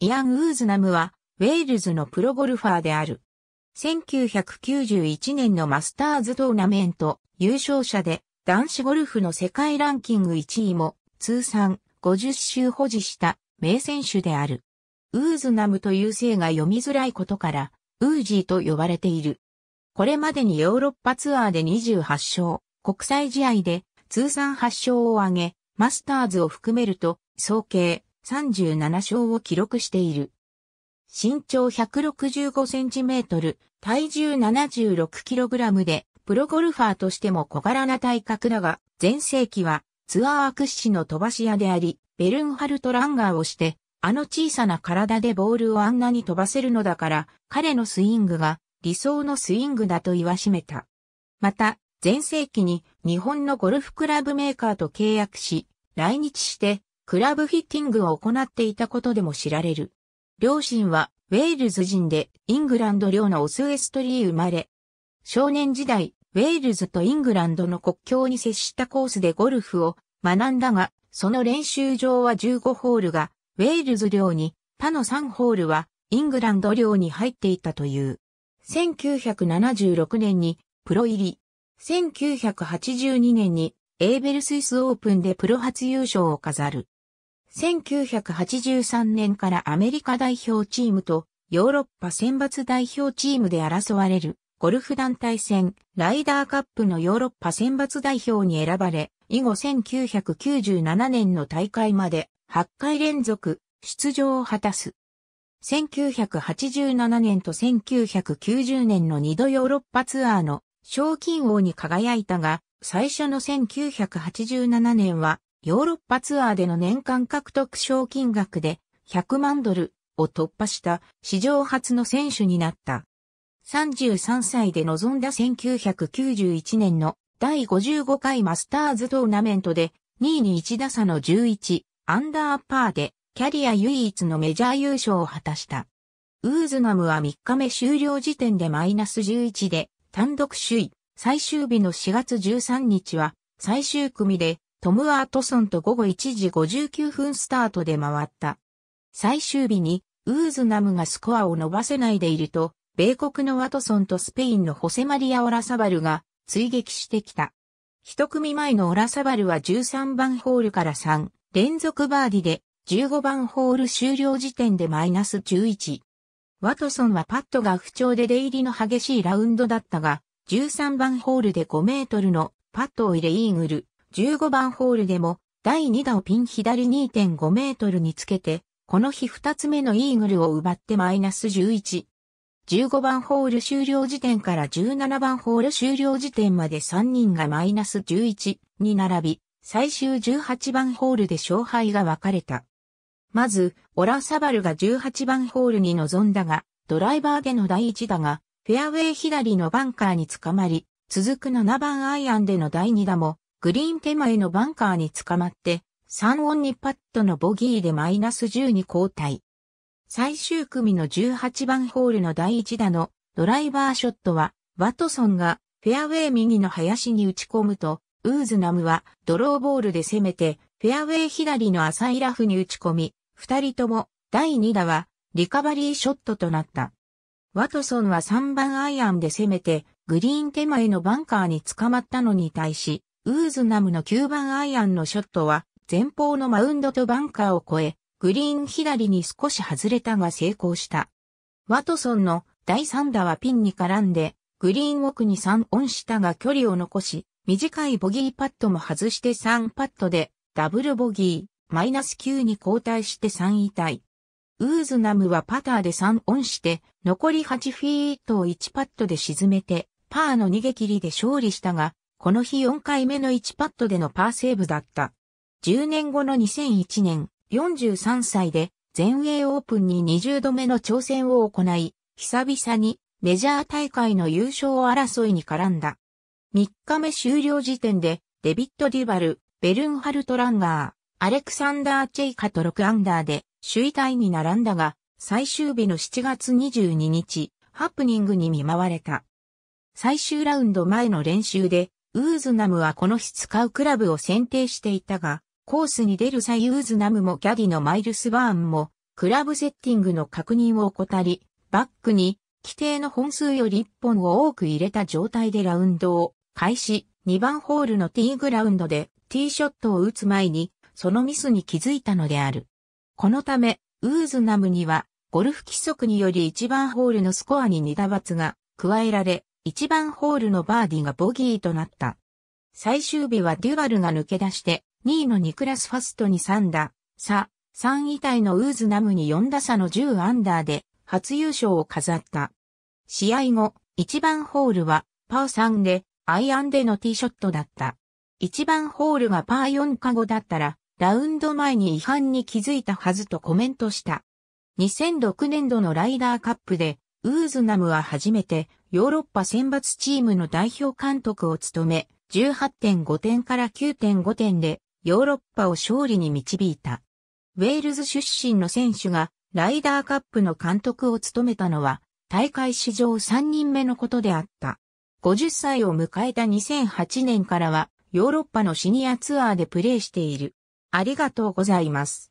イアン・ウーズナムは、ウェールズのプロゴルファーである。1991年のマスターズトーナメント優勝者で、男子ゴルフの世界ランキング1位も、通算50周保持した名選手である。ウーズナムという姓が読みづらいことから、ウージーと呼ばれている。これまでにヨーロッパツアーで28勝、国際試合で通算8勝を挙げ、マスターズを含めると、総計37勝を記録している。身長165センチメートル、体重76キログラムで、プロゴルファーとしても小柄な体格だが、前世紀はツアー屈指の飛ばし屋であり、ベルンハルト・ランガーをして、あの小さな体でボールをあんなに飛ばせるのだから、彼のスイングが理想のスイングだと言わしめた。また、前世紀に日本のゴルフクラブメーカーと契約し、来日してクラブフィッティングを行っていたことでも知られる。両親はウェールズ人でイングランド領のオスウェストリー生まれ。少年時代、ウェールズとイングランドの国境に接したコースでゴルフを学んだが、その練習場は15ホールがウェールズ領に、他の3ホールはイングランド領に入っていたという。1976年にプロ入り。1982年にエーベルスイスオープンでプロ初優勝を飾る。1983年からアメリカ代表チームとヨーロッパ選抜代表チームで争われるゴルフ団体戦ライダーカップのヨーロッパ選抜代表に選ばれ、以後1997年の大会まで8回連続出場を果たす。1987年と1990年の2度ヨーロッパツアーの賞金王に輝いたが、最初の1987年はヨーロッパツアーでの年間獲得賞金額で100万ドルを突破した史上初の選手になった。33歳で臨んだ1991年の第55回マスターズトーナメントで2位に1打差の11アンダーパーでキャリア唯一のメジャー優勝を果たした。ウーズナムは3日目終了時点でマイナス11で単独首位。最終日の4月13日は最終組でトム・アートソンと午後1時59分スタートで回った。最終日に、ウーズナムがスコアを伸ばせないでいると、米国のワトソンとスペインのホセマリア・オラサバルが追撃してきた。一組前のオラサバルは13番ホールから3連続バーディで、15番ホール終了時点でマイナス11。ワトソンはパットが不調で出入りの激しいラウンドだったが、13番ホールで5メートルのパットを入れイーグル。15番ホールでも第2打をピン左2.5メートルにつけて、この日2つ目のイーグルを奪ってマイナス11。15番ホール終了時点から17番ホール終了時点まで3人がマイナス11に並び、最終18番ホールで勝敗が分かれた。まず、オラサバルが18番ホールに臨んだが、ドライバーでの第1打が、フェアウェイ左のバンカーにつかまり、続く7番アイアンでの第2打も、グリーン手前のバンカーに捕まって、3オンにパットのボギーでマイナス10に交代。最終組の18番ホールの第1打のドライバーショットは、ワトソンがフェアウェイ右の林に打ち込むと、ウーズナムはドローボールで攻めて、フェアウェイ左の浅いラフに打ち込み、二人とも第2打はリカバリーショットとなった。ワトソンは3番アイアンで攻めて、グリーン手前のバンカーに捕まったのに対し、ウーズナムの9番アイアンのショットは、前方のマウンドとバンカーを越え、グリーン左に少し外れたが成功した。ワトソンの第3打はピンに絡んで、グリーン奥に3オンしたが距離を残し、短いボギーパットも外して3パットで、ダブルボギー、マイナス9に交代して3位タイ。ウーズナムはパターで3オンして、残り8フィートを1パットで沈めて、パーの逃げ切りで勝利したが、この日4回目の1パットでのパーセーブだった。10年後の2001年、43歳で全英オープンに20度目の挑戦を行い、久々にメジャー大会の優勝争いに絡んだ。3日目終了時点で、デビット・デュバル、ベルンハルト・ランガー、アレクサンダー・チェイカと6アンダーで首位タイに並んだが、最終日の7月22日、ハプニングに見舞われた。最終ラウンド前の練習で、ウーズナムはこの日使うクラブを選定していたが、コースに出る際ウーズナムもキャディのマイルス・バーンも、クラブセッティングの確認を怠り、バックに規定の本数より1本を多く入れた状態でラウンドを開始、2番ホールのティーグラウンドでティーショットを打つ前に、そのミスに気づいたのである。このため、ウーズナムには、ゴルフ規則により1番ホールのスコアに2打罰が加えられ、1番ホールのバーディがボギーとなった。最終日はデュアルが抜け出して、2位のニクラス・ファストに3打、さ、3位タイのウーズナムに4打差の10アンダーで、初優勝を飾った。試合後、1番ホールは、パー3で、アイアンでのティーショットだった。1番ホールがパー4か5だったら、ラウンド前に違反に気づいたはずとコメントした。2006年度のライダーカップで、ウーズナムは初めてヨーロッパ選抜チームの代表監督を務め、18.5点から9.5点でヨーロッパを勝利に導いた。ウェールズ出身の選手がライダーカップの監督を務めたのは大会史上3人目のことであった。50歳を迎えた2008年からはヨーロッパのシニアツアーでプレーしている。ありがとうございます。